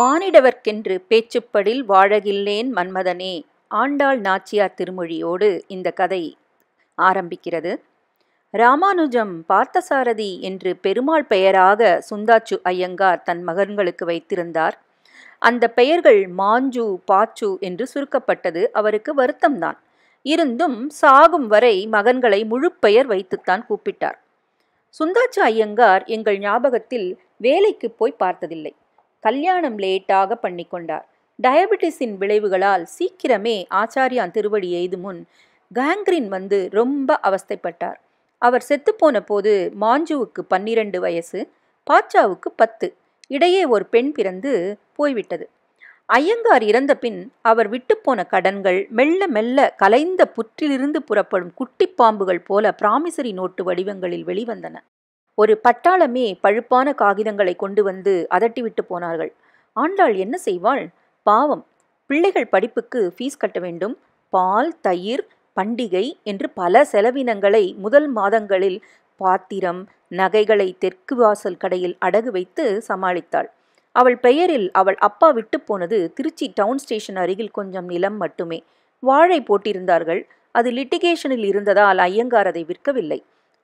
மானிடவர்க்கென்று பேச்சுப்படில் வாழகில்லேன் மன்மதனே ஆண்டாள் நாச்சியார் திருமொழியோடு இந்த கதை ஆரம்பிக்கிறது ராமானுஜம் பார்த்தசாரதி என்று பெருமாள் பெயராக சுந்தாச்சு ஐயங்கார் தன் மகன்களுக்கு வைத்திருந்தார் அந்த பெயர்கள் மாஞ்சு பாச்சு என்று சுருக்கப்பட்டது அவருக்கு வருத்தம்தான் இருந்தும் சாகும் வரை மகன்களை முழு பெயர் வைத்துத்தான் கூப்பிட்டார் சுந்தாச்சு ஐயங்கார் எங்கள் ஞாபகத்தில் வேலைக்கு போய் பார்த்ததில்லை கல்யாணம் லேட்டாக பண்ணி கொண்டார் டயபிட்டிஸின் விளைவுகளால் சீக்கிரமே ஆச்சாரியா திருவடி எய்து முன் கேங்க்ரின் வந்து ரொம்ப அவஸ்தைப்பட்டார் அவர் செத்துப்போன போது மாஞ்சுவுக்கு பன்னிரண்டு வயசு பாச்சாவுக்கு பத்து இடையே ஒரு பெண் பிறந்து போய்விட்டது ஐயங்கார் இறந்த பின் அவர் விட்டுப்போன கடன்கள் மெல்ல மெல்ல கலைந்த புற்றிலிருந்து புறப்படும் குட்டி பாம்புகள் போல பிராமிசரி நோட்டு வடிவங்களில் வெளிவந்தன ஒரு பட்டாளமே பழுப்பான காகிதங்களை கொண்டு வந்து அதட்டிவிட்டு போனார்கள் ஆண்டாள் என்ன செய்வாள் பாவம் பிள்ளைகள் படிப்புக்கு ஃபீஸ் கட்ட வேண்டும் பால் தயிர் பண்டிகை என்று பல செலவினங்களை முதல் மாதங்களில் பாத்திரம் நகைகளை தெற்கு வாசல் கடையில் அடகு வைத்து சமாளித்தாள் அவள் பெயரில் அவள் அப்பா விட்டு போனது திருச்சி டவுன் ஸ்டேஷன் அருகில் கொஞ்சம் நிலம் மட்டுமே வாழை போட்டிருந்தார்கள் அது லிட்டிகேஷனில் இருந்ததால் ஐயங்கார் அதை விற்கவில்லை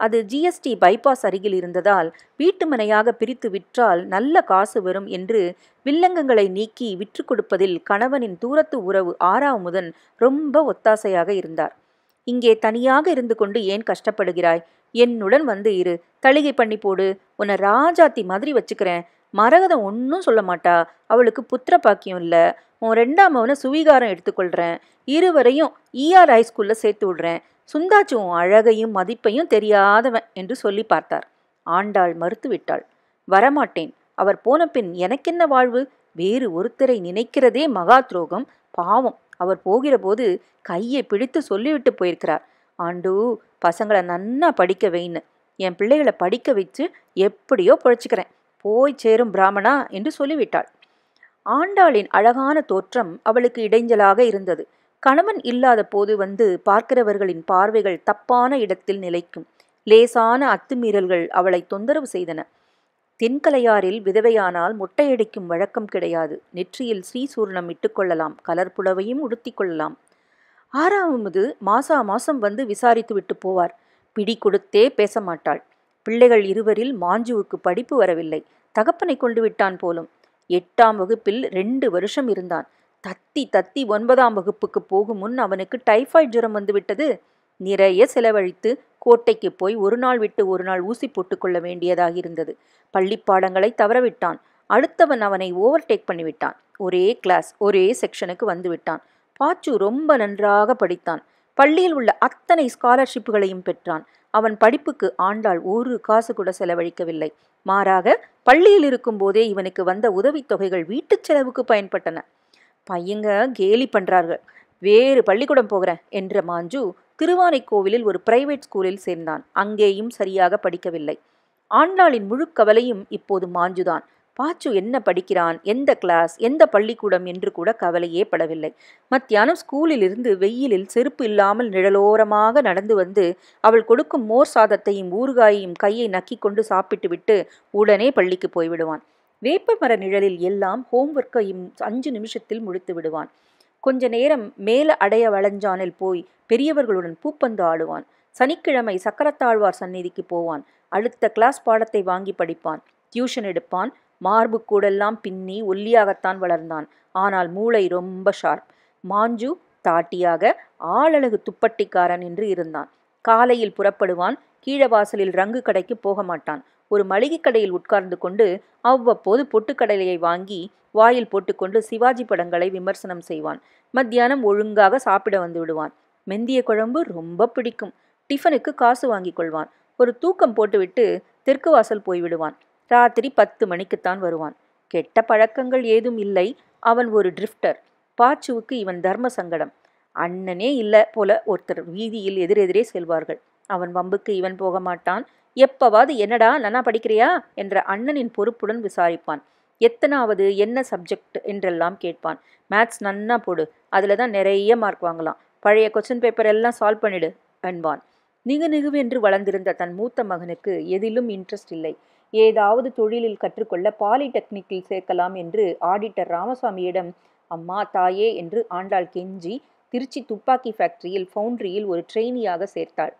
அது ஜிஎஸ்டி பைபாஸ் அருகில் இருந்ததால் வீட்டுமனையாக பிரித்து விற்றால் நல்ல காசு வரும் என்று வில்லங்கங்களை நீக்கி விற்று கொடுப்பதில் கணவனின் தூரத்து உறவு ஆறாமுதன் ரொம்ப ஒத்தாசையாக இருந்தார் இங்கே தனியாக இருந்து கொண்டு ஏன் கஷ்டப்படுகிறாய் என்னுடன் வந்து இரு தளிகை பண்ணி போடு உன்னை ராஜாத்தி மாதிரி வச்சுக்கிறேன் மரகதம் ஒன்றும் சொல்ல மாட்டா அவளுக்கு புத்திர பாக்கியம் இல்லை உன் ரெண்டாம் அவனை சுவீகாரம் எடுத்துக்கொள்கிறேன் இருவரையும் இஆர் e ஹைஸ்கூலில் சேர்த்து விடுறேன் சுந்தாச்சும் அழகையும் மதிப்பையும் தெரியாதவன் என்று சொல்லி பார்த்தார் ஆண்டாள் மறுத்துவிட்டாள் வரமாட்டேன் அவர் போன பின் எனக்கென்ன வாழ்வு வேறு ஒருத்தரை நினைக்கிறதே மகா துரோகம் பாவம் அவர் போகிற போது கையை பிடித்து சொல்லிவிட்டு போயிருக்கிறார் ஆண்டு பசங்களை நன்னா படிக்க வைன்னு என் பிள்ளைகளை படிக்க வச்சு எப்படியோ பிழைச்சிக்கிறேன் போய் சேரும் பிராமணா என்று சொல்லிவிட்டாள் ஆண்டாளின் அழகான தோற்றம் அவளுக்கு இடைஞ்சலாக இருந்தது கணவன் இல்லாத போது வந்து பார்க்கிறவர்களின் பார்வைகள் தப்பான இடத்தில் நிலைக்கும் லேசான அத்துமீறல்கள் அவளை தொந்தரவு செய்தன தென்கலையாரில் விதவையானால் மொட்டையடிக்கும் வழக்கம் கிடையாது நெற்றியில் ஸ்ரீசூர்ணம் இட்டுக்கொள்ளலாம் கலர் புடவையும் உடுத்தி கொள்ளலாம் ஆறாவது மாசா மாசம் வந்து விசாரித்து விட்டு போவார் பிடி கொடுத்தே பேச மாட்டாள் பிள்ளைகள் இருவரில் மாஞ்சுவுக்கு படிப்பு வரவில்லை தகப்பனை கொண்டு விட்டான் போலும் எட்டாம் வகுப்பில் ரெண்டு வருஷம் இருந்தான் தத்தி தத்தி ஒன்பதாம் வகுப்புக்கு போகும் முன் அவனுக்கு டைஃபாய்டு ஜுரம் வந்துவிட்டது நிறைய செலவழித்து கோட்டைக்கு போய் ஒரு நாள் விட்டு ஒரு நாள் ஊசி போட்டுக்கொள்ள வேண்டியதாக இருந்தது பள்ளி பாடங்களை தவறவிட்டான் அடுத்தவன் அவனை ஓவர்டேக் பண்ணிவிட்டான் ஒரே கிளாஸ் ஒரே செக்ஷனுக்கு வந்துவிட்டான் பாச்சு ரொம்ப நன்றாக படித்தான் பள்ளியில் உள்ள அத்தனை ஸ்காலர்ஷிப்புகளையும் பெற்றான் அவன் படிப்புக்கு ஆண்டாள் ஒரு காசு கூட செலவழிக்கவில்லை மாறாக பள்ளியில் இருக்கும்போதே இவனுக்கு வந்த உதவித் தொகைகள் வீட்டுச் செலவுக்கு பயன்பட்டன பையங்க கேலி பண்ணுறார்கள் வேறு பள்ளிக்கூடம் போகிறேன் என்ற மாஞ்சு கோவிலில் ஒரு பிரைவேட் ஸ்கூலில் சேர்ந்தான் அங்கேயும் சரியாக படிக்கவில்லை ஆண்டாளின் முழு கவலையும் இப்போது மாஞ்சுதான் பாச்சு என்ன படிக்கிறான் எந்த கிளாஸ் எந்த பள்ளிக்கூடம் என்று கூட கவலையே படவில்லை மத்தியானம் ஸ்கூலில் இருந்து வெயிலில் செருப்பு இல்லாமல் நிழலோரமாக நடந்து வந்து அவள் கொடுக்கும் மோர் சாதத்தையும் ஊறுகாயையும் கையை நக்கி கொண்டு விட்டு உடனே பள்ளிக்கு போய்விடுவான் வேப்பமர நிழலில் எல்லாம் ஹோம்ஒர்க்கையும் அஞ்சு நிமிஷத்தில் முடித்து விடுவான் கொஞ்ச நேரம் மேல அடைய வளைஞ்சானில் போய் பெரியவர்களுடன் பூப்பந்து ஆடுவான் சனிக்கிழமை சக்கரத்தாழ்வார் சந்நிதிக்கு போவான் அடுத்த கிளாஸ் பாடத்தை வாங்கி படிப்பான் டியூஷன் எடுப்பான் மார்பு கூடெல்லாம் பின்னி ஒல்லியாகத்தான் வளர்ந்தான் ஆனால் மூளை ரொம்ப ஷார்ப் மாஞ்சு தாட்டியாக ஆளழகு துப்பட்டிக்காரன் என்று இருந்தான் காலையில் புறப்படுவான் கீழவாசலில் ரங்கு கடைக்கு போக மாட்டான் ஒரு மளிகை கடையில் உட்கார்ந்து கொண்டு அவ்வப்போது பொட்டுக்கடலையை வாங்கி வாயில் போட்டுக்கொண்டு சிவாஜி படங்களை விமர்சனம் செய்வான் மத்தியானம் ஒழுங்காக சாப்பிட வந்து விடுவான் மெந்திய குழம்பு ரொம்ப பிடிக்கும் டிஃபனுக்கு காசு வாங்கி கொள்வான் ஒரு தூக்கம் போட்டுவிட்டு தெற்கு வாசல் போய்விடுவான் ராத்திரி பத்து மணிக்குத்தான் வருவான் கெட்ட பழக்கங்கள் ஏதும் இல்லை அவன் ஒரு ட்ரிஃப்டர் பாச்சுவுக்கு இவன் தர்ம சங்கடம் அண்ணனே இல்லை போல ஒருத்தர் வீதியில் எதிரெதிரே செல்வார்கள் அவன் வம்புக்கு இவன் போக மாட்டான் எப்பவாவது என்னடா நன்னா படிக்கிறியா என்ற அண்ணனின் பொறுப்புடன் விசாரிப்பான் எத்தனாவது என்ன சப்ஜெக்ட் என்றெல்லாம் கேட்பான் மேத்ஸ் நன்னா போடு அதில் தான் நிறைய மார்க் வாங்கலாம் பழைய கொஸ்டின் பேப்பர் எல்லாம் சால்வ் பண்ணிடு என்பான் நிகு நிகுவென்று வளர்ந்திருந்த தன் மூத்த மகனுக்கு எதிலும் இன்ட்ரெஸ்ட் இல்லை ஏதாவது தொழிலில் கற்றுக்கொள்ள பாலிடெக்னிக்கில் சேர்க்கலாம் என்று ஆடிட்டர் ராமசாமியிடம் அம்மா தாயே என்று ஆண்டாள் கெஞ்சி திருச்சி துப்பாக்கி ஃபேக்டரியில் ஃபவுண்டரியில் ஒரு ட்ரெயினியாக சேர்த்தாள்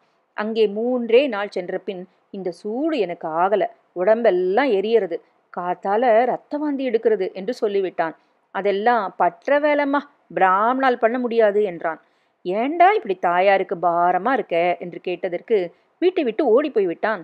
அங்கே மூன்றே நாள் சென்ற பின் இந்த சூடு எனக்கு ஆகல உடம்பெல்லாம் எரியறது காத்தால ரத்த வாந்தி எடுக்கிறது என்று சொல்லிவிட்டான் அதெல்லாம் பற்ற வேலைம்மா பிராமணால் பண்ண முடியாது என்றான் ஏண்டா இப்படி தாயாருக்கு பாரமா இருக்க என்று கேட்டதற்கு வீட்டை விட்டு ஓடி போய்விட்டான்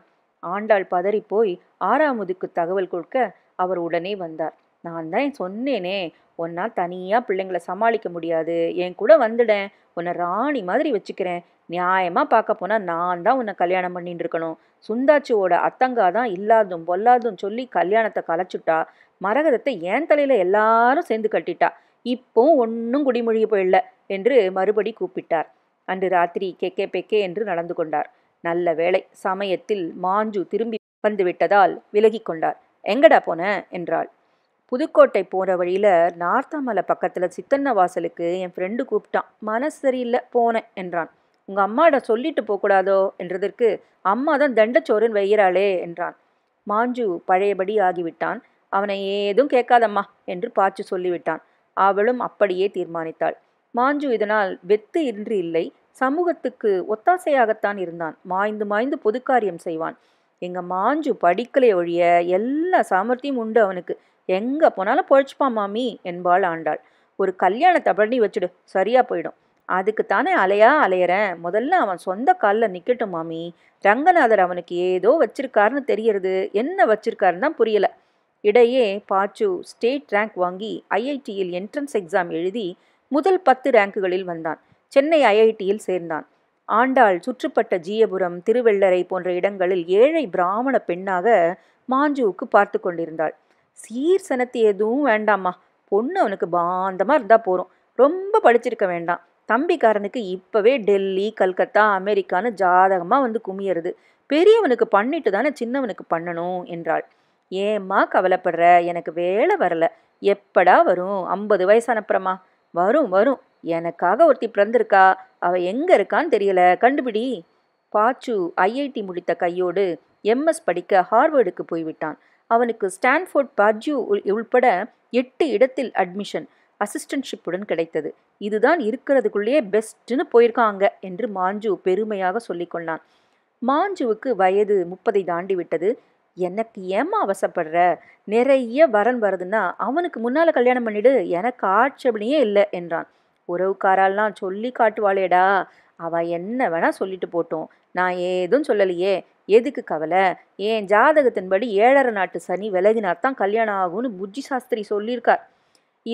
ஆண்டாள் பதறி போய் ஆறாமுதுக்கு தகவல் கொடுக்க அவர் உடனே வந்தார் நான் தான் சொன்னேனே ஒன்னா தனியாக பிள்ளைங்களை சமாளிக்க முடியாது என் கூட வந்துடேன் உன்னை ராணி மாதிரி வச்சுக்கிறேன் நியாயமாக பார்க்க போனால் நான் தான் உன்னை கல்யாணம் பண்ணிட்டு இருக்கணும் சுந்தாச்சியோட அத்தங்கா தான் இல்லாதும் பொல்லாதும் சொல்லி கல்யாணத்தை கலைச்சுட்டா மரகதத்தை ஏன் தலையில் எல்லாரும் சேர்ந்து கட்டிட்டா இப்போ ஒன்றும் குடிமொழிய போயிடல என்று மறுபடி கூப்பிட்டார் அன்று ராத்திரி கெக்கே பெக்கே என்று நடந்து கொண்டார் நல்ல வேளை சமயத்தில் மாஞ்சு திரும்பி வந்து விட்டதால் விலகி கொண்டார் எங்கடா போன என்றாள் புதுக்கோட்டை போகிற வழியில் நார்த்தாமலை பக்கத்தில் சித்தன்ன வாசலுக்கு என் ஃப்ரெண்டு கூப்பிட்டான் மனசு சரியில்லை போனேன் என்றான் உங்கள் அம்மாட சொல்லிட்டு போகக்கூடாதோ என்றதற்கு அம்மா தான் தண்டச்சோறுன்னு வைகிறாளே என்றான் மாஞ்சு பழையபடி ஆகிவிட்டான் அவனை ஏதும் கேட்காதம்மா என்று பாச்சு சொல்லிவிட்டான் அவளும் அப்படியே தீர்மானித்தாள் மாஞ்சு இதனால் வெத்து இன்று இல்லை சமூகத்துக்கு ஒத்தாசையாகத்தான் இருந்தான் மாய்ந்து மாய்ந்து பொதுக்காரியம் செய்வான் எங்க மாஞ்சு படிக்கலை ஒழிய எல்லா சாமர்த்தியும் உண்டு அவனுக்கு எங்க போனாலும் பொழைச்சுப்பான் மாமி என்பாள் ஆண்டாள் ஒரு கல்யாணத்தை பண்ணி வச்சுடு சரியா போயிடும் அதுக்கு தானே அலையா அலையிறேன் முதல்ல அவன் சொந்த காலில் நிற்கட்டும் மாமி ரங்கநாதர் அவனுக்கு ஏதோ வச்சிருக்காருன்னு தெரியறது என்ன வச்சிருக்காருன்னு தான் புரியல இடையே பாச்சு ஸ்டேட் ரேங்க் வாங்கி ஐஐடியில் என்ட்ரன்ஸ் எக்ஸாம் எழுதி முதல் பத்து ரேங்குகளில் வந்தான் சென்னை ஐஐடியில் சேர்ந்தான் ஆண்டாள் சுற்றுப்பட்ட ஜீயபுரம் திருவெள்ளரை போன்ற இடங்களில் ஏழை பிராமண பெண்ணாக மாஞ்சுவுக்கு பார்த்து கொண்டிருந்தாள் சீர் சனத்தி எதுவும் வேண்டாமா பொண்ணு அவனுக்கு பாந்தமாக இருந்தால் போகிறோம் ரொம்ப படிச்சிருக்க வேண்டாம் தம்பிக்காரனுக்கு இப்போவே டெல்லி கல்கத்தா அமெரிக்கான்னு ஜாதகமாக வந்து குமியறது பெரியவனுக்கு பண்ணிட்டு தானே சின்னவனுக்கு பண்ணணும் என்றாள் ஏம்மா கவலைப்படுற எனக்கு வேலை வரலை எப்படா வரும் ஐம்பது அனுப்புறமா வரும் வரும் எனக்காக ஒருத்தி பிறந்திருக்கா அவள் எங்கே இருக்கான்னு தெரியல கண்டுபிடி பாச்சு ஐஐடி முடித்த கையோடு எம்எஸ் படிக்க ஹார்வர்டுக்கு போய்விட்டான் அவனுக்கு ஸ்டான்ஃபோர்ட் பாஜ்யூ உள்பட எட்டு இடத்தில் அட்மிஷன் அசிஸ்டன்ஷிப்புடன் கிடைத்தது இதுதான் இருக்கிறதுக்குள்ளேயே பெஸ்ட்டுன்னு போயிருக்காங்க என்று மாஞ்சு பெருமையாக சொல்லிக்கொண்டான் மாஞ்சுவுக்கு வயது முப்பதை தாண்டி விட்டது எனக்கு ஏமா அவசப்படுற நிறைய வரன் வருதுன்னா அவனுக்கு முன்னால் கல்யாணம் பண்ணிடு எனக்கு ஆட்சேபனையே இல்லை என்றான் உறவுக்காரெல்லாம் சொல்லி காட்டுவாளேடா அவள் என்ன வேணா சொல்லிட்டு போட்டோம் நான் ஏதும் சொல்லலையே எதுக்கு கவலை என் ஜாதகத்தின்படி ஏழரை நாட்டு சனி விலகினார் தான் கல்யாணம் ஆகும்னு புஜி சாஸ்திரி சொல்லியிருக்கார்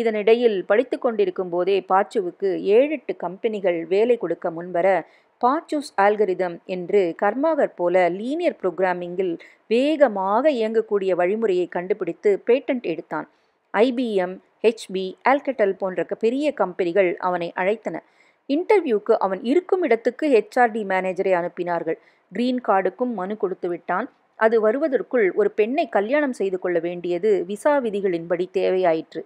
இதனிடையில் படித்து கொண்டிருக்கும் போதே பாச்சுவுக்கு ஏழெட்டு கம்பெனிகள் வேலை கொடுக்க முன்வர பாச்சுஸ் ஆல்கரிதம் என்று கர்மாகர் போல லீனியர் புரோக்ராமிங்கில் வேகமாக இயங்கக்கூடிய வழிமுறையை கண்டுபிடித்து பேட்டன்ட் எடுத்தான் ஐபிஎம் ஹெச்பி ஆல்கட்டல் போன்ற பெரிய கம்பெனிகள் அவனை அழைத்தன இன்டர்வியூக்கு அவன் இருக்கும் இடத்துக்கு ஹெச்ஆர்டி மேனேஜரை அனுப்பினார்கள் கிரீன் கார்டுக்கும் மனு கொடுத்து விட்டான் அது வருவதற்குள் ஒரு பெண்ணை கல்யாணம் செய்து கொள்ள வேண்டியது விசா விதிகளின்படி தேவையாயிற்று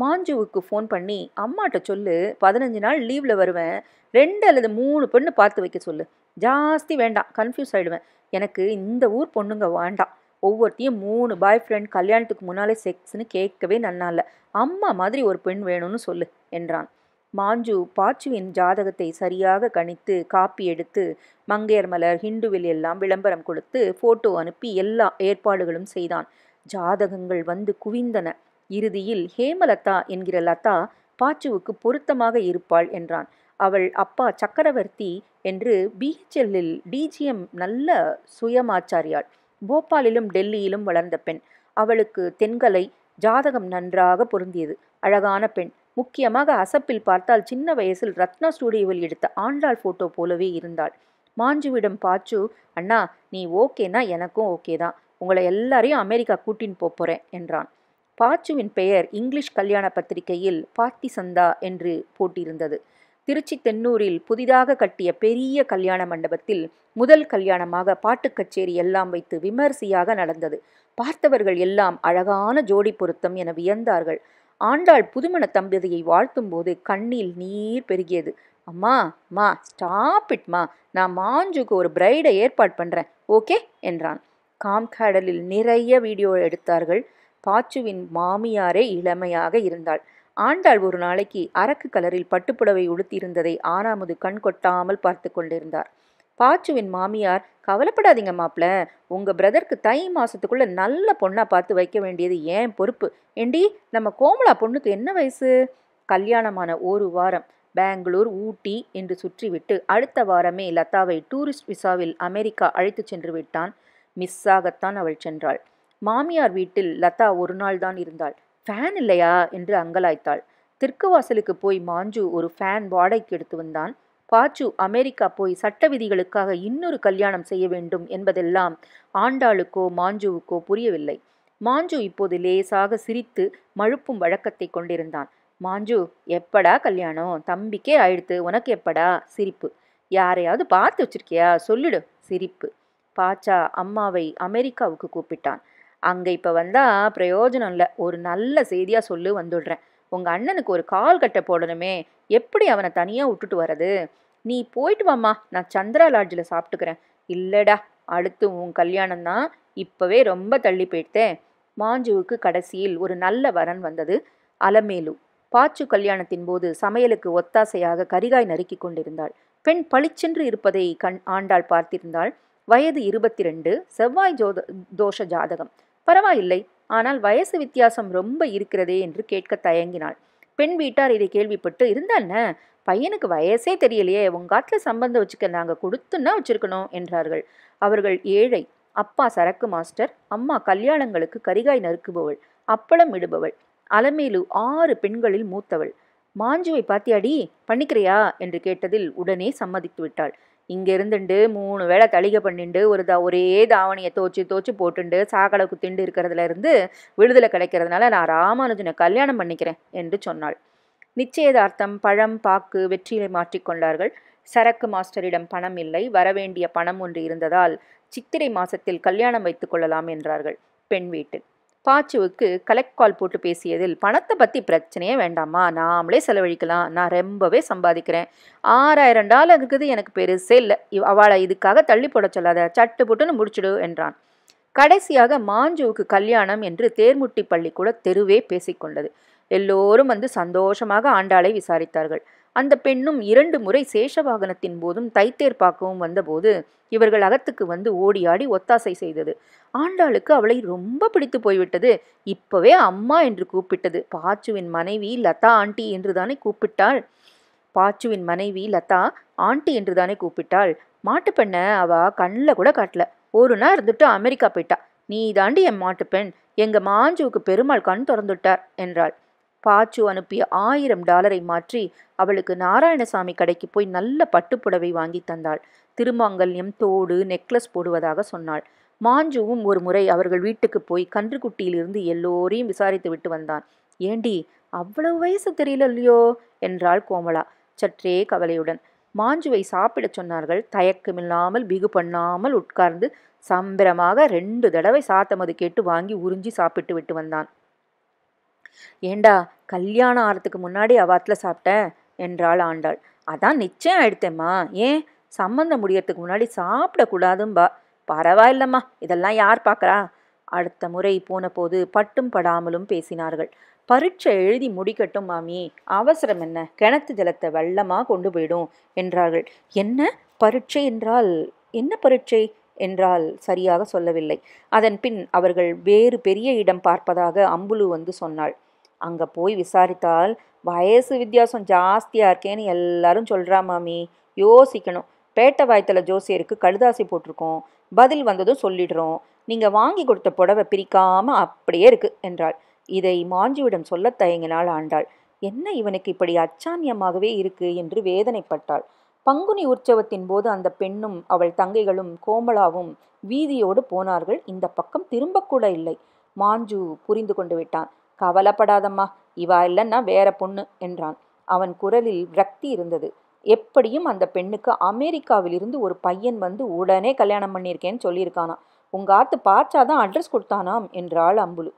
மாஞ்சுவுக்கு ஃபோன் பண்ணி அம்மாட்ட சொல்லு பதினஞ்சு நாள் லீவில் வருவேன் ரெண்டு அல்லது மூணு பெண்ணு பார்த்து வைக்க சொல்லு ஜாஸ்தி வேண்டாம் கன்ஃபியூஸ் ஆகிடுவேன் எனக்கு இந்த ஊர் பொண்ணுங்க வேண்டாம் ஒவ்வொருத்தையும் மூணு பாய் ஃப்ரெண்ட் கல்யாணத்துக்கு முன்னாலே செக்ஸ்னு கேட்கவே நன்னால அம்மா மாதிரி ஒரு பெண் வேணும்னு சொல்லு என்றான் மாஞ்சு பாச்சுவின் ஜாதகத்தை சரியாக கணித்து காப்பி எடுத்து மங்கையர் மலர் ஹிண்டுவில் எல்லாம் விளம்பரம் கொடுத்து ஃபோட்டோ அனுப்பி எல்லா ஏற்பாடுகளும் செய்தான் ஜாதகங்கள் வந்து குவிந்தன இறுதியில் ஹேமலதா என்கிற லதா பாச்சுவுக்கு பொருத்தமாக இருப்பாள் என்றான் அவள் அப்பா சக்கரவர்த்தி என்று பிஹெச்எல்லில் டிஜிஎம் நல்ல சுயமாச்சாரியாள் போபாலிலும் டெல்லியிலும் வளர்ந்த பெண் அவளுக்கு தென்கலை ஜாதகம் நன்றாக பொருந்தியது அழகான பெண் முக்கியமாக அசப்பில் பார்த்தால் சின்ன வயசில் ரத்னா ஸ்டூடியோவில் எடுத்த ஆண்டாள் ஃபோட்டோ போலவே இருந்தாள் மாஞ்சுவிடம் பாச்சு அண்ணா நீ ஓகேனா எனக்கும் ஓகே தான் உங்களை எல்லாரையும் அமெரிக்கா கூட்டின்னு போகிறேன் என்றான் பாச்சுவின் பெயர் இங்கிலீஷ் கல்யாண பத்திரிகையில் பாத்தி சந்தா என்று போட்டிருந்தது திருச்சி தென்னூரில் புதிதாக கட்டிய பெரிய கல்யாண மண்டபத்தில் முதல் கல்யாணமாக பாட்டு கச்சேரி எல்லாம் வைத்து விமரிசையாக நடந்தது பார்த்தவர்கள் எல்லாம் அழகான ஜோடி பொருத்தம் என வியந்தார்கள் ஆண்டாள் புதுமண தம்பதியை வாழ்த்தும் போது கண்ணில் நீர் பெருகியது அம்மா மா ஸ்டாப் இட்மா நான் மாஞ்சுக்கு ஒரு பிரைடை ஏற்பாடு பண்ணுறேன் ஓகே என்றான் காம்காடலில் நிறைய வீடியோ எடுத்தார்கள் பாச்சுவின் மாமியாரே இளமையாக இருந்தாள் ஆண்டாள் ஒரு நாளைக்கு அரக்கு கலரில் பட்டுப்புடவை உடுத்தியிருந்ததை ஆறாமது கண் கொட்டாமல் பார்த்து கொண்டிருந்தார் பாச்சுவின் மாமியார் கவலைப்படாதீங்க மாப்பிள உங்கள் பிரதருக்கு தை மாதத்துக்குள்ளே நல்ல பொண்ணாக பார்த்து வைக்க வேண்டியது ஏன் பொறுப்பு ஏண்டி நம்ம கோமலா பொண்ணுக்கு என்ன வயசு கல்யாணமான ஒரு வாரம் பெங்களூர் ஊட்டி என்று சுற்றிவிட்டு அடுத்த வாரமே லதாவை டூரிஸ்ட் விசாவில் அமெரிக்கா அழைத்து சென்று விட்டான் மிஸ்ஸாகத்தான் அவள் சென்றாள் மாமியார் வீட்டில் லதா ஒரு நாள் தான் இருந்தாள் ஃபேன் இல்லையா என்று அங்கலாய்த்தாள் தெற்கு வாசலுக்கு போய் மாஞ்சு ஒரு ஃபேன் வாடகைக்கு எடுத்து வந்தான் பாச்சு அமெரிக்கா போய் சட்ட விதிகளுக்காக இன்னொரு கல்யாணம் செய்ய வேண்டும் என்பதெல்லாம் ஆண்டாளுக்கோ மாஞ்சுவுக்கோ புரியவில்லை மாஞ்சு இப்போது லேசாக சிரித்து மழுப்பும் வழக்கத்தை கொண்டிருந்தான் மாஞ்சு எப்படா கல்யாணம் தம்பிக்கே ஆயிடுத்து உனக்கு எப்படா சிரிப்பு யாரையாவது பார்த்து வச்சிருக்கியா சொல்லிடு சிரிப்பு பாச்சா அம்மாவை அமெரிக்காவுக்கு கூப்பிட்டான் அங்கே இப்போ வந்தால் பிரயோஜனம் இல்லை ஒரு நல்ல செய்தியாக சொல்லு வந்துடுறேன் உங்கள் அண்ணனுக்கு ஒரு கால் கட்டை போடணுமே எப்படி அவனை தனியாக விட்டுட்டு வர்றது நீ போயிட்டு வாம்மா நான் சந்திரா லாட்ஜில் சாப்பிட்டுக்கிறேன் இல்லைடா அடுத்து உன் கல்யாணம் தான் இப்போவே ரொம்ப தள்ளி போயிட்டேன் மாஞ்சுவுக்கு கடைசியில் ஒரு நல்ல வரன் வந்தது அலமேலு பாச்சு கல்யாணத்தின் போது சமையலுக்கு ஒத்தாசையாக கரிகாய் நறுக்கி கொண்டிருந்தாள் பெண் பளிச்சென்று இருப்பதை கண் ஆண்டாள் பார்த்திருந்தாள் வயது இருபத்தி ரெண்டு செவ்வாய் ஜோத தோஷ ஜாதகம் பரவாயில்லை ஆனால் வயசு வித்தியாசம் ரொம்ப இருக்கிறதே என்று கேட்க தயங்கினாள் பெண் வீட்டார் இதை கேள்விப்பட்டு இருந்தாண்ண பையனுக்கு வயசே தெரியலையே உங்க காட்டில் சம்பந்தம் வச்சுக்க நாங்கள் கொடுத்துன்னா வச்சிருக்கணும் என்றார்கள் அவர்கள் ஏழை அப்பா சரக்கு மாஸ்டர் அம்மா கல்யாணங்களுக்கு கரிகாய் நறுக்குபவள் அப்பளம் இடுபவள் அலமேலு ஆறு பெண்களில் மூத்தவள் மாஞ்சுவை பாத்தியாடி பண்ணிக்கிறியா என்று கேட்டதில் உடனே சம்மதித்து விட்டாள் இங்கே இருந்துண்டு மூணு வேளை தளிக பண்ணிண்டு ஒரு த ஒரே தாவணியை தோச்சு தோச்சு போட்டுண்டு சாக்கடை குத்திண்டு இருக்கிறதுல இருந்து விடுதலை கிடைக்கிறதுனால நான் ராமானுஜனை கல்யாணம் பண்ணிக்கிறேன் என்று சொன்னாள் நிச்சயதார்த்தம் பழம் பாக்கு வெற்றியை மாற்றிக்கொண்டார்கள் சரக்கு மாஸ்டரிடம் பணம் இல்லை வரவேண்டிய பணம் ஒன்று இருந்ததால் சித்திரை மாசத்தில் கல்யாணம் வைத்துக் கொள்ளலாம் என்றார்கள் பெண் வீட்டில் பாச்சுவுக்கு கலெக்ட் கால் போட்டு பேசியதில் பணத்தை பற்றி பிரச்சனையே வேண்டாமா நாமளே செலவழிக்கலாம் நான் ரொம்பவே சம்பாதிக்கிறேன் ஆறாயிரம் டாலர் இருக்குது எனக்கு பெருசே இல்லை அவளை இதுக்காக தள்ளி போட சொல்லாத சட்டு போட்டுன்னு முடிச்சுடு என்றான் கடைசியாக மாஞ்சுவுக்கு கல்யாணம் என்று தேர்முட்டி பள்ளிக்கூட தெருவே பேசிக்கொண்டது எல்லோரும் வந்து சந்தோஷமாக ஆண்டாளை விசாரித்தார்கள் அந்த பெண்ணும் இரண்டு முறை சேஷ வாகனத்தின் போதும் தைத்தேர் பார்க்கவும் வந்தபோது இவர்கள் அகத்துக்கு வந்து ஓடியாடி ஒத்தாசை செய்தது ஆண்டாளுக்கு அவளை ரொம்ப பிடித்து போய்விட்டது இப்பவே அம்மா என்று கூப்பிட்டது பாச்சுவின் மனைவி லதா ஆண்டி என்று தானே கூப்பிட்டாள் பாச்சுவின் மனைவி லதா ஆண்டி என்று தானே கூப்பிட்டாள் மாட்டுப்பெண்ணை அவ கண்ணில் கூட காட்டல ஒரு நாள் இருந்துட்டு அமெரிக்கா போயிட்டா நீ தாண்டி என் மாட்டுப்பெண் எங்க மாஞ்சுவுக்கு பெருமாள் கண் திறந்துட்டார் என்றாள் பாச்சு அனுப்பிய ஆயிரம் டாலரை மாற்றி அவளுக்கு நாராயணசாமி கடைக்கு போய் நல்ல பட்டுப்புடவை வாங்கி தந்தாள் திருமாங்கல்யம் தோடு நெக்லஸ் போடுவதாக சொன்னாள் மாஞ்சுவும் ஒரு முறை அவர்கள் வீட்டுக்கு போய் கன்றுக்குட்டியிலிருந்து எல்லோரையும் விசாரித்து விட்டு வந்தான் ஏண்டி அவ்வளவு வயசு இல்லையோ என்றாள் கோமலா சற்றே கவலையுடன் மாஞ்சுவை சாப்பிடச் சொன்னார்கள் தயக்கமில்லாமல் பிகு பண்ணாமல் உட்கார்ந்து சம்பரமாக ரெண்டு தடவை சாத்தமது கேட்டு வாங்கி உறிஞ்சி சாப்பிட்டு விட்டு வந்தான் ஏண்டா கல்யாணம் ஆகிறதுக்கு முன்னாடி அவாத்தில் சாப்பிட்டேன் என்றாள் ஆண்டாள் அதான் நிச்சயம் ஆயிடுத்தேம்மா ஏன் சம்மந்தம் முடியறதுக்கு முன்னாடி சாப்பிடக்கூடாதும்பா பரவாயில்லம்மா இதெல்லாம் யார் பார்க்குறா அடுத்த முறை போன போது பட்டும் படாமலும் பேசினார்கள் பரீட்சை எழுதி முடிக்கட்டும் மாமி அவசரம் என்ன கிணத்து ஜலத்தை வெள்ளமாக கொண்டு போயிடும் என்றார்கள் என்ன பரீட்சை என்றால் என்ன பரீட்சை என்றால் சரியாக சொல்லவில்லை அதன் பின் அவர்கள் வேறு பெரிய இடம் பார்ப்பதாக அம்புலு வந்து சொன்னாள் அங்கே போய் விசாரித்தால் வயசு வித்தியாசம் ஜாஸ்தியாக இருக்கேன்னு எல்லாரும் சொல்கிறா மாமி யோசிக்கணும் பேட்டை வாய்த்தில் ஜோசியருக்கு கழுதாசி போட்டிருக்கோம் பதில் வந்ததும் சொல்லிடுறோம் நீங்கள் வாங்கி கொடுத்த புடவை பிரிக்காமல் அப்படியே இருக்குது என்றாள் இதை மாஞ்சுவிடம் சொல்ல தயங்கினால் ஆண்டாள் என்ன இவனுக்கு இப்படி அச்சான்யமாகவே இருக்கு என்று வேதனைப்பட்டாள் பங்குனி உற்சவத்தின் போது அந்த பெண்ணும் அவள் தங்கைகளும் கோமலாவும் வீதியோடு போனார்கள் இந்த பக்கம் திரும்பக்கூட இல்லை மாஞ்சு புரிந்து கொண்டு விட்டான் கவலைப்படாதம்மா இவா இல்லைன்னா வேற பொண்ணு என்றான் அவன் குரலில் ரக்தி இருந்தது எப்படியும் அந்த பெண்ணுக்கு அமெரிக்காவிலிருந்து ஒரு பையன் வந்து உடனே கல்யாணம் பண்ணியிருக்கேன்னு சொல்லியிருக்கானா உங்க ஆத்து பார்த்தாதான் அட்ரஸ் கொடுத்தானாம் என்றாள் அம்புலு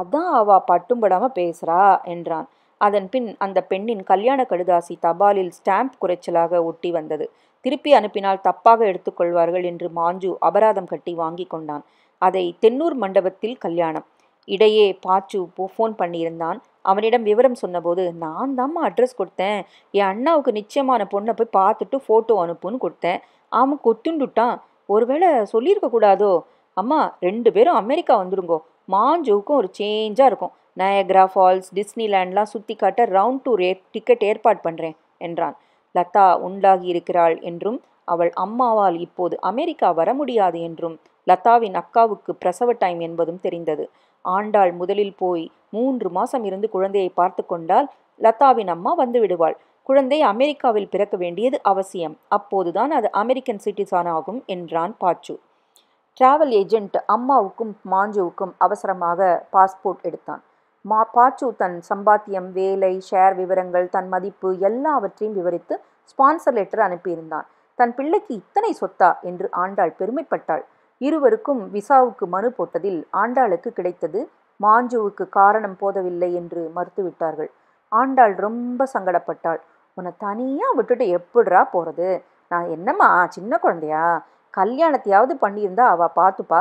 அதான் அவா பட்டும்படாமல் பேசுறா என்றான் அதன் பின் அந்த பெண்ணின் கல்யாண கடுதாசி தபாலில் ஸ்டாம்ப் குறைச்சலாக ஒட்டி வந்தது திருப்பி அனுப்பினால் தப்பாக எடுத்துக்கொள்வார்கள் என்று மாஞ்சு அபராதம் கட்டி வாங்கி கொண்டான் அதை தென்னூர் மண்டபத்தில் கல்யாணம் இடையே பாச்சு ஃபோன் பண்ணியிருந்தான் அவனிடம் விவரம் சொன்னபோது நான் தாம்மா அட்ரஸ் கொடுத்தேன் என் அண்ணாவுக்கு நிச்சயமான பொண்ணை போய் பார்த்துட்டு ஃபோட்டோ அனுப்புன்னு கொடுத்தேன் ஆமாம் கொத்துண்டுட்டான் ஒருவேளை சொல்லியிருக்க கூடாதோ அம்மா ரெண்டு பேரும் அமெரிக்கா வந்துடுங்கோ மாஞ்சோவுக்கும் ஒரு சேஞ்சாக இருக்கும் நயக்ரா ஃபால்ஸ் டிஸ்னிலேண்ட்லாம் சுற்றி காட்ட ரவுண்ட் டூர் ஏ டிக்கெட் ஏற்பாடு பண்ணுறேன் என்றான் லதா உண்டாகி இருக்கிறாள் என்றும் அவள் அம்மாவால் இப்போது அமெரிக்கா வர முடியாது என்றும் லதாவின் அக்காவுக்கு பிரசவ டைம் என்பதும் தெரிந்தது ஆண்டாள் முதலில் போய் மூன்று மாசம் இருந்து குழந்தையை பார்த்து கொண்டால் லதாவின் அம்மா வந்து விடுவாள் குழந்தை அமெரிக்காவில் பிறக்க வேண்டியது அவசியம் அப்போதுதான் அது அமெரிக்கன் சிட்டிசான் ஆகும் என்றான் பாச்சு டிராவல் ஏஜெண்ட் அம்மாவுக்கும் மாஞ்சுவுக்கும் அவசரமாக பாஸ்போர்ட் எடுத்தான் மா பாச்சு தன் சம்பாத்தியம் வேலை ஷேர் விவரங்கள் தன் மதிப்பு எல்லாவற்றையும் விவரித்து ஸ்பான்சர் லெட்டர் அனுப்பியிருந்தான் தன் பிள்ளைக்கு இத்தனை சொத்தா என்று ஆண்டாள் பெருமைப்பட்டாள் இருவருக்கும் விசாவுக்கு மனு போட்டதில் ஆண்டாளுக்கு கிடைத்தது மாஞ்சுவுக்கு காரணம் போதவில்லை என்று மறுத்துவிட்டார்கள் ஆண்டாள் ரொம்ப சங்கடப்பட்டாள் உன்னை தனியாக விட்டுட்டு எப்படிரா போகிறது நான் என்னம்மா சின்ன குழந்தையா கல்யாணத்தையாவது பண்ணியிருந்தா அவள் பார்த்துப்பா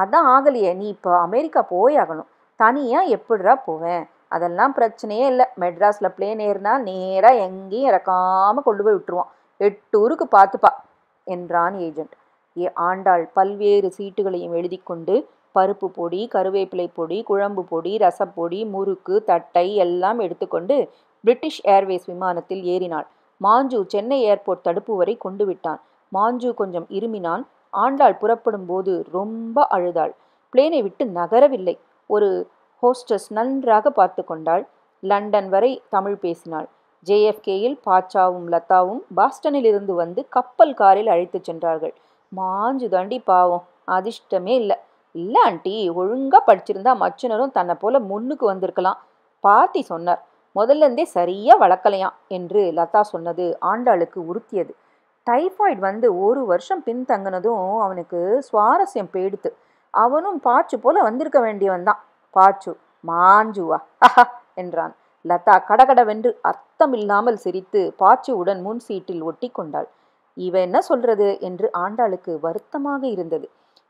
அதான் ஆகலையே நீ இப்போ அமெரிக்கா போய் ஆகணும் தனியாக எப்படிரா போவேன் அதெல்லாம் பிரச்சனையே இல்லை மெட்ராஸில் பிளேன் ஏறினா நேராக எங்கேயும் இறக்காமல் கொண்டு போய் விட்டுருவான் எட்டு ஊருக்கு பார்த்துப்பா என்றான் ஏஜெண்ட் ஆண்டாள் பல்வேறு சீட்டுகளையும் எழுதி கொண்டு பருப்பு பொடி கருவேப்பிலை பொடி குழம்பு பொடி ரசப்பொடி முறுக்கு தட்டை எல்லாம் எடுத்துக்கொண்டு பிரிட்டிஷ் ஏர்வேஸ் விமானத்தில் ஏறினாள் மாஞ்சு சென்னை ஏர்போர்ட் தடுப்பு வரை கொண்டு விட்டான் மாஞ்சு கொஞ்சம் இருமினான் ஆண்டாள் புறப்படும் போது ரொம்ப அழுதாள் பிளேனை விட்டு நகரவில்லை ஒரு ஹோஸ்டஸ் நன்றாக பார்த்து கொண்டாள் லண்டன் வரை தமிழ் பேசினாள் ஜேஎஃப்கேயில் பாச்சாவும் லதாவும் இருந்து வந்து கப்பல் காரில் அழைத்துச் சென்றார்கள் மாஞ்சு தாண்டி பாவம் அதிர்ஷ்டமே இல்லை இல்லை ஆண்டி ஒழுங்காக படிச்சிருந்தா மச்சனரும் தன்னை போல முன்னுக்கு வந்திருக்கலாம் பாட்டி சொன்னார் முதல்ல இருந்தே சரியாக வளர்க்கலையாம் என்று லதா சொன்னது ஆண்டாளுக்கு உறுத்தியது டைஃபாய்டு வந்து ஒரு வருஷம் பின்தங்கினதும் அவனுக்கு சுவாரஸ்யம் போயிடுத்து அவனும் பாச்சு போல வந்திருக்க வேண்டியவன் தான் பாச்சு மாஞ்சுவா என்றான் லதா கடகடவென்று அர்த்தமில்லாமல் சிரித்து பாச்சுவுடன் முன் சீட்டில் ஒட்டி கொண்டாள் இவ என்ன சொல்றது என்று ஆண்டாளுக்கு வருத்தமாக இருந்தது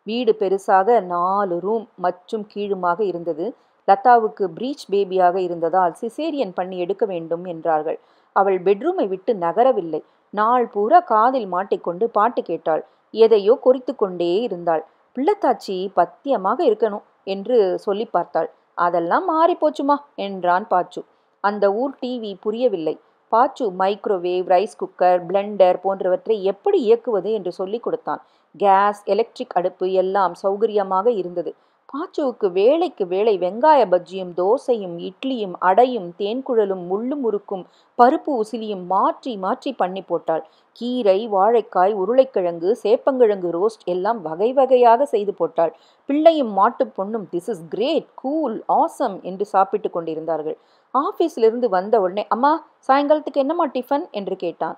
வீடு பெருசாக நாலு ரூம் மற்றும் கீழுமாக இருந்தது லதாவுக்கு பிரீச் பேபியாக இருந்ததால் சிசேரியன் பண்ணி எடுக்க வேண்டும் என்றார்கள் அவள் பெட்ரூமை விட்டு நகரவில்லை நாள் பூரா காதில் மாட்டிக்கொண்டு பாட்டு கேட்டாள் எதையோ குறித்து கொண்டே இருந்தாள் பிள்ளத்தாச்சி பத்தியமாக இருக்கணும் என்று சொல்லி பார்த்தாள் அதெல்லாம் மாறிப்போச்சுமா என்றான் பாச்சு அந்த ஊர் டிவி புரியவில்லை பாச்சு மைக்ரோவேவ் ரைஸ் குக்கர் பிளெண்டர் போன்றவற்றை எப்படி இயக்குவது என்று சொல்லிக் கொடுத்தான் கேஸ் எலக்ட்ரிக் அடுப்பு எல்லாம் சௌகரியமாக இருந்தது பாச்சுவுக்கு வேலைக்கு வேலை வெங்காய பஜ்ஜியும் தோசையும் இட்லியும் அடையும் தேன்குழலும் முள்ளும் உருக்கும் பருப்பு உசிலியும் மாற்றி மாற்றி பண்ணி போட்டாள் கீரை வாழைக்காய் உருளைக்கிழங்கு சேப்பங்கிழங்கு ரோஸ்ட் எல்லாம் வகை வகையாக செய்து போட்டாள் பிள்ளையும் மாட்டு பொண்ணும் this is great cool awesome என்று சாப்பிட்டு கொண்டிருந்தார்கள் ஆஃபீஸிலிருந்து வந்த உடனே அம்மா சாயங்காலத்துக்கு என்னம்மா டிஃபன் என்று கேட்டான்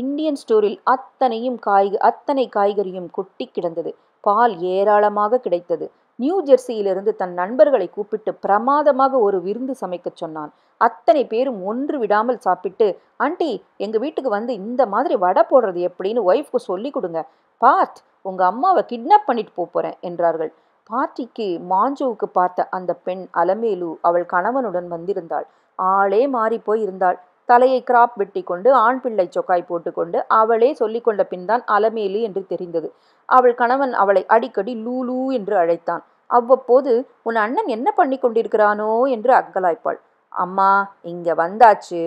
இந்தியன் ஸ்டோரில் அத்தனையும் காய் அத்தனை காய்கறியும் கொட்டி கிடந்தது பால் ஏராளமாக கிடைத்தது நியூ ஜெர்சியிலிருந்து தன் நண்பர்களை கூப்பிட்டு பிரமாதமாக ஒரு விருந்து சமைக்கச் சொன்னான் அத்தனை பேரும் ஒன்று விடாமல் சாப்பிட்டு ஆண்டி எங்கள் வீட்டுக்கு வந்து இந்த மாதிரி வடை போடுறது எப்படின்னு ஒய்ஃப்க்கு சொல்லி கொடுங்க பாத் உங்கள் அம்மாவை கிட்னாப் பண்ணிட்டு போகிறேன் என்றார்கள் பார்ட்டிக்கு மாஞ்சோவுக்கு பார்த்த அந்த பெண் அலமேலு அவள் கணவனுடன் வந்திருந்தாள் ஆளே மாறிப்போய் இருந்தாள் தலையை கிராப் வெட்டி கொண்டு ஆண் பிள்ளை சொக்காய் போட்டுக்கொண்டு அவளே சொல்லிக்கொண்ட பின்தான் அலமேலு என்று தெரிந்தது அவள் கணவன் அவளை அடிக்கடி லூலு என்று அழைத்தான் அவ்வப்போது உன் அண்ணன் என்ன பண்ணி கொண்டிருக்கிறானோ என்று அக்கலாய்ப்பாள் அம்மா இங்க வந்தாச்சு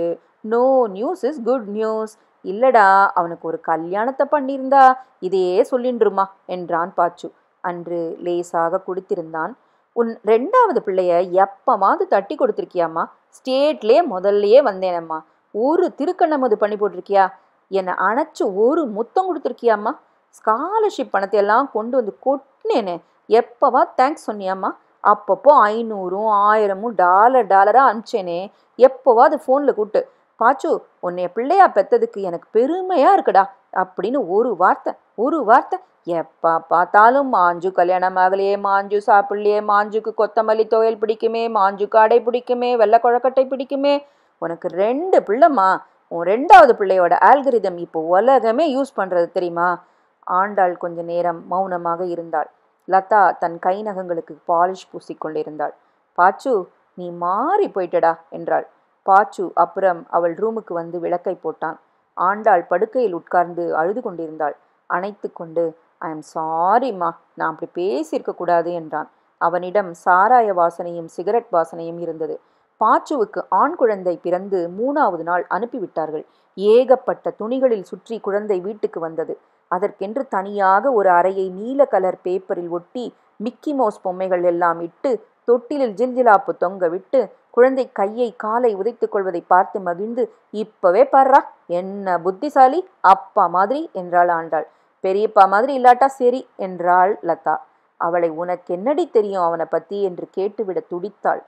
no news is good news இல்லடா அவனுக்கு ஒரு கல்யாணத்தை பண்ணியிருந்தா இதையே சொல்லின்றுமா என்றான் பாச்சு அன்று லேசாக குடித்திருந்தான் உன் ரெண்டாவது பிள்ளைய எப்பமாவது தட்டி கொடுத்துருக்கியாம்மா ஸ்டேட்லேயே முதல்லையே வந்தேனம்மா ஒரு திருக்கண்ணமுது பண்ணி போட்டிருக்கியா என்னை அணைச்சி ஒரு முத்தம் கொடுத்துருக்கியாம்மா ஸ்காலர்ஷிப் பணத்தை எல்லாம் கொண்டு வந்து கொட்டினேனே எப்போவா தேங்க்ஸ் சொன்னியாம்மா அப்பப்போ ஐநூறும் ஆயிரமும் டாலர் டாலராக அனுப்பிச்சேனே எப்போவா அது ஃபோனில் கூப்பிட்டு பாச்சு உன்னைய பிள்ளையா பெற்றதுக்கு எனக்கு பெருமையாக இருக்குடா அப்படின்னு ஒரு வார்த்தை ஒரு வார்த்தை எப்போ பார்த்தாலும் மாஞ்சு கல்யாணம் ஆகலையே மாஞ்சு சாப்பிடலையே மாஞ்சுக்கு கொத்தமல்லி துவையல் பிடிக்குமே மாஞ்சுக்கு அடை பிடிக்குமே வெள்ளை குழக்கட்டை பிடிக்குமே உனக்கு ரெண்டு பிள்ளைம்மா உன் ரெண்டாவது பிள்ளையோட ஆல்கிரிதம் இப்போ உலகமே யூஸ் பண்ணுறது தெரியுமா ஆண்டாள் கொஞ்ச நேரம் மௌனமாக இருந்தாள் லதா தன் கை நகங்களுக்கு பாலிஷ் பூசிக்கொண்டிருந்தாள் பாச்சு நீ மாறி போயிட்டடா என்றாள் பாச்சு அப்புறம் அவள் ரூமுக்கு வந்து விளக்கை போட்டான் ஆண்டாள் படுக்கையில் உட்கார்ந்து அழுது கொண்டிருந்தாள் அணைத்து கொண்டு ஐ எம் சாரிம்மா நான் அப்படி பேசியிருக்கக்கூடாது என்றான் அவனிடம் சாராய வாசனையும் சிகரெட் வாசனையும் இருந்தது பாச்சுவுக்கு ஆண் குழந்தை பிறந்து மூணாவது நாள் அனுப்பிவிட்டார்கள் ஏகப்பட்ட துணிகளில் சுற்றி குழந்தை வீட்டுக்கு வந்தது அதற்கென்று தனியாக ஒரு அறையை நீல கலர் பேப்பரில் ஒட்டி மிக்கி மோஸ் பொம்மைகள் எல்லாம் இட்டு தொட்டிலில் ஜில்ஜிலாப்பு தொங்க விட்டு குழந்தை கையை காலை உதைத்துக் கொள்வதை பார்த்து மகிழ்ந்து இப்பவே பாடுறா என்ன புத்திசாலி அப்பா மாதிரி என்றாள் ஆண்டாள் பெரியப்பா மாதிரி இல்லாட்டா சரி என்றாள் லதா அவளை உனக்கு என்னடி தெரியும் அவனை பத்தி என்று கேட்டுவிட துடித்தாள்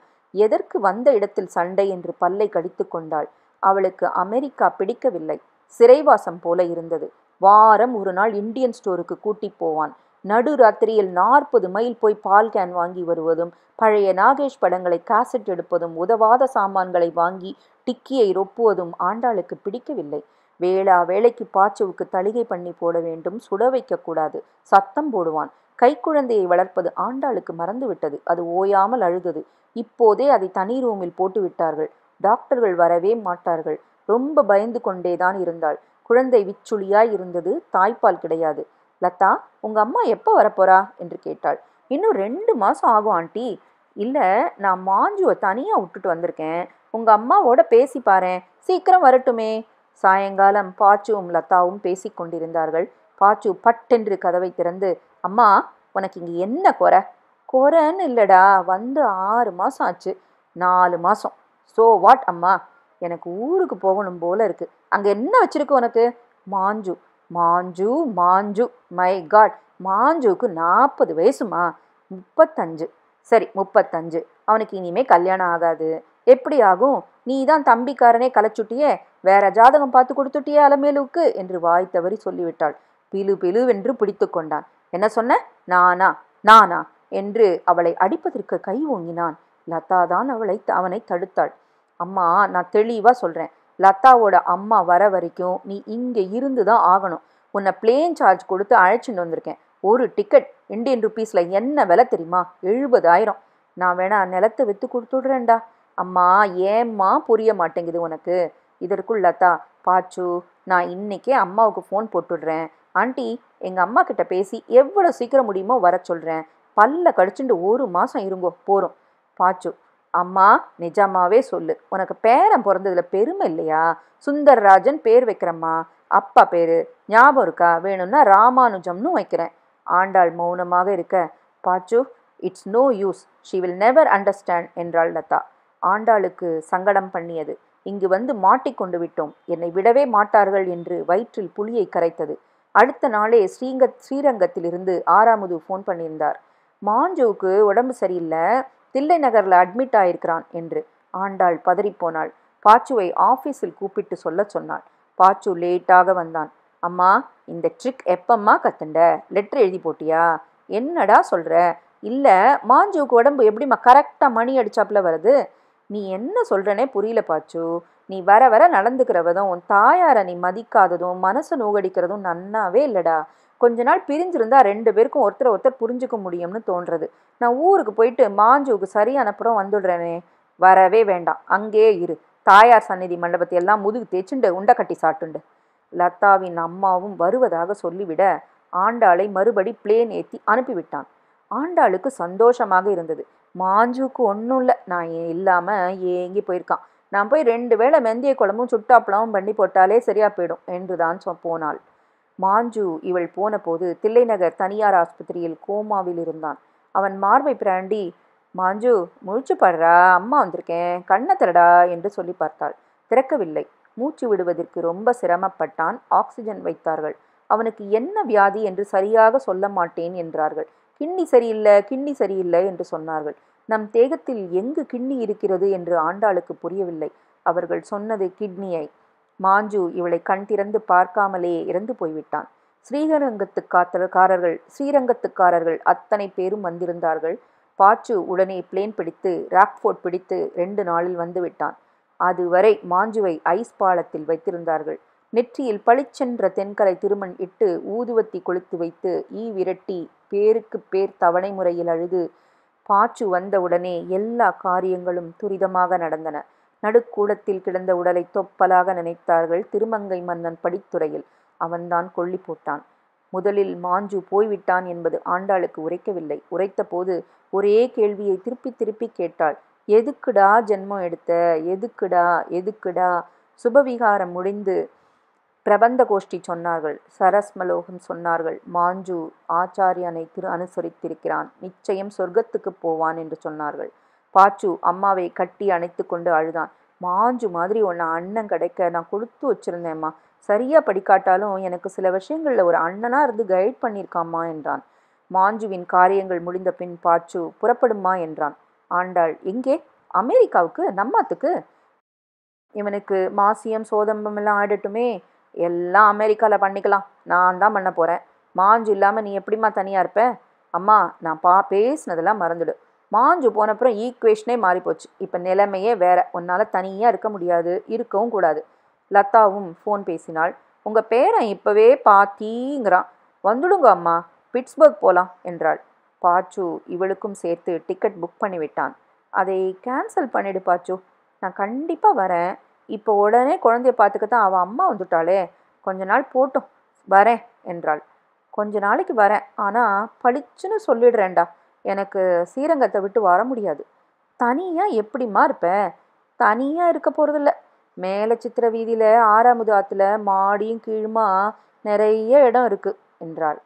எதற்கு வந்த இடத்தில் சண்டை என்று பல்லை கடித்து கொண்டாள் அவளுக்கு அமெரிக்கா பிடிக்கவில்லை சிறைவாசம் போல இருந்தது வாரம் ஒரு நாள் இந்தியன் ஸ்டோருக்கு கூட்டி போவான் நடு ராத்திரியில் நாற்பது மைல் போய் பால் கேன் வாங்கி வருவதும் பழைய நாகேஷ் படங்களை காசட் எடுப்பதும் உதவாத சாமான்களை வாங்கி டிக்கியை ரொப்புவதும் ஆண்டாளுக்கு பிடிக்கவில்லை வேளா வேலைக்கு பாச்சுவுக்கு தளிகை பண்ணி போட வேண்டும் சுட வைக்கக்கூடாது சத்தம் போடுவான் கைக்குழந்தையை வளர்ப்பது ஆண்டாளுக்கு மறந்துவிட்டது அது ஓயாமல் அழுதது இப்போதே அதை தனி ரூமில் போட்டு விட்டார்கள் டாக்டர்கள் வரவே மாட்டார்கள் ரொம்ப பயந்து கொண்டேதான் இருந்தாள் குழந்தை விச்சுளியாய் இருந்தது தாய்ப்பால் கிடையாது லதா உங்க அம்மா எப்போ வரப்போறா என்று கேட்டாள் இன்னும் ரெண்டு மாசம் ஆகும் ஆண்டி இல்லை நான் மாஞ்சுவை தனியாக விட்டுட்டு வந்திருக்கேன் உங்கள் அம்மாவோட பேசி பாரு சீக்கிரம் வரட்டுமே சாயங்காலம் பாச்சுவும் லதாவும் பேசிக்கொண்டிருந்தார்கள் பாச்சு பட்டென்று கதவை திறந்து அம்மா உனக்கு இங்கே என்ன குறை குறைன்னு இல்லைடா வந்து ஆறு மாதம் ஆச்சு நாலு மாதம் ஸோ வாட் அம்மா எனக்கு ஊருக்கு போகணும் போல இருக்கு அங்கே என்ன வச்சிருக்கு உனக்கு மாஞ்சு மாஞ்சு மாஞ்சு மை காட் மாஞ்சுக்கு நாற்பது வயசுமா முப்பத்தஞ்சு சரி முப்பத்தஞ்சு அவனுக்கு இனிமே கல்யாணம் ஆகாது எப்படி ஆகும் நீ தான் தம்பிக்காரனே கலைச்சுட்டியே வேற ஜாதகம் பார்த்து கொடுத்துட்டியே அலமேலுக்கு என்று வாய் தவறி சொல்லிவிட்டாள் பிலு பிலுவென்று பிடித்து கொண்டான் என்ன சொன்ன நானா நானா என்று அவளை அடிப்பதற்கு கை ஓங்கினான் லதா தான் அவளை அவனை தடுத்தாள் அம்மா நான் தெளிவாக சொல்கிறேன் லதாவோட அம்மா வர வரைக்கும் நீ இங்கே இருந்து தான் ஆகணும் உன்னை பிளேன் சார்ஜ் கொடுத்து அழைச்சிட்டு வந்திருக்கேன் ஒரு டிக்கெட் இண்டியன் ருபீஸில் என்ன விலை தெரியுமா எழுபதாயிரம் நான் வேணா நிலத்தை விற்று கொடுத்துடுறேன்டா அம்மா ஏம்மா புரிய மாட்டேங்குது உனக்கு இதற்குள் லதா பாச்சு நான் இன்னைக்கே அம்மாவுக்கு ஃபோன் போட்டுடுறேன் ஆண்டி எங்கள் அம்மா கிட்ட பேசி எவ்வளோ சீக்கிரம் முடியுமோ வர சொல்கிறேன் பல்ல கடிச்சுட்டு ஒரு மாதம் இருங்கோ போகிறோம் பாச்சு அம்மா நிஜமாவே சொல்லு உனக்கு பேரன் பிறந்ததில் பெருமை இல்லையா சுந்தர்ராஜன் பேர் வைக்கிறம்மா அப்பா பேர் ஞாபகம் இருக்கா வேணும்னா ராமானுஜம்னு வைக்கிறேன் ஆண்டாள் மௌனமாக இருக்க பாச்சு it's no use she will never understand என்றாள் லதா ஆண்டாளுக்கு சங்கடம் பண்ணியது இங்கு வந்து மாட்டிக்கொண்டு விட்டோம் என்னை விடவே மாட்டார்கள் என்று வயிற்றில் புலியை கரைத்தது அடுத்த நாளே ஸ்ரீங்க ஸ்ரீரங்கத்திலிருந்து ஆறாமுது ஃபோன் பண்ணியிருந்தார் மாஞ்சோவுக்கு உடம்பு சரியில்லை தில்லை நகரில் அட்மிட் ஆயிருக்கிறான் என்று ஆண்டாள் பதறிப்போனாள் பாச்சுவை ஆஃபீஸில் கூப்பிட்டு சொல்ல சொன்னாள் பாச்சு லேட்டாக வந்தான் அம்மா இந்த ட்ரிக் எப்பம்மா கத்துண்ட லெட்டர் எழுதி போட்டியா என்னடா சொல்கிற இல்லை மாஞ்சுவுக்கு உடம்பு எப்படிம்மா கரெக்டாக மணி அடித்தாப்பில் வருது நீ என்ன சொல்கிறனே புரியல பாச்சு நீ வர வர நடந்துக்கிறவதும் உன் தாயாரை நீ மதிக்காததும் மனசை நோகடிக்கிறதும் நன்னாவே இல்லைடா கொஞ்ச நாள் பிரிஞ்சிருந்தா ரெண்டு பேருக்கும் ஒருத்தர் ஒருத்தர் புரிஞ்சுக்க முடியும்னு தோன்றது நான் ஊருக்கு போயிட்டு மாஞ்சுவுக்கு சரியான புறம் வந்துடுறேனே வரவே வேண்டாம் அங்கேயே இரு தாயார் சந்நிதி மண்டபத்தை எல்லாம் முதுகு தேய்ச்சுண்டு உண்டை கட்டி சாட்டுண்டு லதாவின் அம்மாவும் வருவதாக சொல்லிவிட ஆண்டாளை மறுபடி பிளேன் ஏற்றி அனுப்பிவிட்டான் ஆண்டாளுக்கு சந்தோஷமாக இருந்தது மாஞ்சுக்கு ஒன்றும் இல்லை நான் இல்லாமல் ஏங்கி போயிருக்கான் நான் போய் ரெண்டு வேளை மெந்திய குழம்பும் சுட்டாப்பளவும் பண்ணி போட்டாலே சரியா போயிடும் என்று தான் சொ போனாள் மாஞ்சு இவள் போன போது தில்லைநகர் தனியார் ஆஸ்பத்திரியில் கோமாவில் இருந்தான் அவன் மார்பை பிராண்டி மாஞ்சு முழிச்சு பாடுறா அம்மா வந்திருக்கேன் கண்ணை திரடா என்று சொல்லி பார்த்தாள் திறக்கவில்லை மூச்சு விடுவதற்கு ரொம்ப சிரமப்பட்டான் ஆக்சிஜன் வைத்தார்கள் அவனுக்கு என்ன வியாதி என்று சரியாக சொல்ல மாட்டேன் என்றார்கள் கிண்ணி சரியில்லை கிண்ணி சரியில்லை என்று சொன்னார்கள் நம் தேகத்தில் எங்கு கிண்ணி இருக்கிறது என்று ஆண்டாளுக்கு புரியவில்லை அவர்கள் சொன்னது கிட்னியை மாஞ்சு இவளை கண் திறந்து பார்க்காமலேயே இறந்து போய்விட்டான் ஸ்ரீரங்கத்துக்காரர்கள் ஸ்ரீரங்கத்துக்காரர்கள் அத்தனை பேரும் வந்திருந்தார்கள் பாச்சு உடனே பிளேன் பிடித்து ராக்ஃபோர்ட் பிடித்து ரெண்டு நாளில் வந்துவிட்டான் அதுவரை மாஞ்சுவை ஐஸ் பாலத்தில் வைத்திருந்தார்கள் நெற்றியில் பளிச்சென்ற தென்கலை திருமண் இட்டு ஊதுவத்தி கொளுத்து வைத்து ஈ விரட்டி பேருக்கு பேர் தவணை முறையில் அழுது பாச்சு வந்தவுடனே எல்லா காரியங்களும் துரிதமாக நடந்தன நடுக்கூடத்தில் கிடந்த உடலை தொப்பலாக நினைத்தார்கள் திருமங்கை மன்னன் படித்துறையில் அவன்தான் கொல்லி போட்டான் முதலில் மாஞ்சு போய்விட்டான் என்பது ஆண்டாளுக்கு உரைக்கவில்லை உரைத்தபோது ஒரே கேள்வியை திருப்பி திருப்பி கேட்டாள் எதுக்குடா ஜென்மம் எடுத்த எதுக்குடா எதுக்குடா சுபவிகாரம் முடிந்து பிரபந்த கோஷ்டி சொன்னார்கள் சரஸ்மலோகம் சொன்னார்கள் மாஞ்சு ஆச்சாரியனை திரு அனுசரித்திருக்கிறான் நிச்சயம் சொர்க்கத்துக்கு போவான் என்று சொன்னார்கள் பாச்சு அம்மாவை கட்டி அணைத்து கொண்டு அழுதான் மாஞ்சு மாதிரி ஒன்று அண்ணன் கிடைக்க நான் கொடுத்து வச்சுருந்தேம்மா சரியாக படிக்காட்டாலும் எனக்கு சில விஷயங்களில் ஒரு அண்ணனாக இருந்து கைட் பண்ணியிருக்காம்மா என்றான் மாஞ்சுவின் காரியங்கள் முடிந்த பின் பாச்சு புறப்படுமா என்றான் ஆண்டாள் எங்கே அமெரிக்காவுக்கு நம்மாத்துக்கு இவனுக்கு மாசியம் சோதம்பம் எல்லாம் ஆடட்டுமே எல்லாம் அமெரிக்காவில் பண்ணிக்கலாம் நான் தான் பண்ண போகிறேன் மாஞ்சு இல்லாமல் நீ எப்படிம்மா தனியாக இருப்ப அம்மா நான் பா பேசினதெல்லாம் மறந்துடு மாஞ்சு போனப்புறம் ஈக்குவேஷனே மாறிப்போச்சு இப்போ நிலைமையே வேற உன்னால் தனியாக இருக்க முடியாது இருக்கவும் கூடாது லதாவும் ஃபோன் பேசினாள் உங்கள் பேரன் இப்போவே பார்த்தீங்கிறான் வந்துடுங்க அம்மா பிட்ஸ்பர்க் போகலாம் என்றாள் பாச்சு இவளுக்கும் சேர்த்து டிக்கெட் புக் பண்ணிவிட்டான் அதை கேன்சல் பண்ணிடு பாச்சு நான் கண்டிப்பாக வரேன் இப்போ உடனே குழந்தைய பார்த்துக்க தான் அவன் அம்மா வந்துட்டாளே கொஞ்ச நாள் போட்டும் வரேன் என்றாள் கொஞ்ச நாளைக்கு வரேன் ஆனால் பளிச்சுன்னு சொல்லிடுறேன்டா எனக்கு ஸ்ரீரங்கத்தை விட்டு வர முடியாது தனியாக எப்படிமா இருப்பேன் தனியாக இருக்க போகிறதில்ல மேலே சித்திர வீதியில் ஆறாமுது ஆற்றுல மாடியும் கீழுமா நிறைய இடம் இருக்குது என்றாள்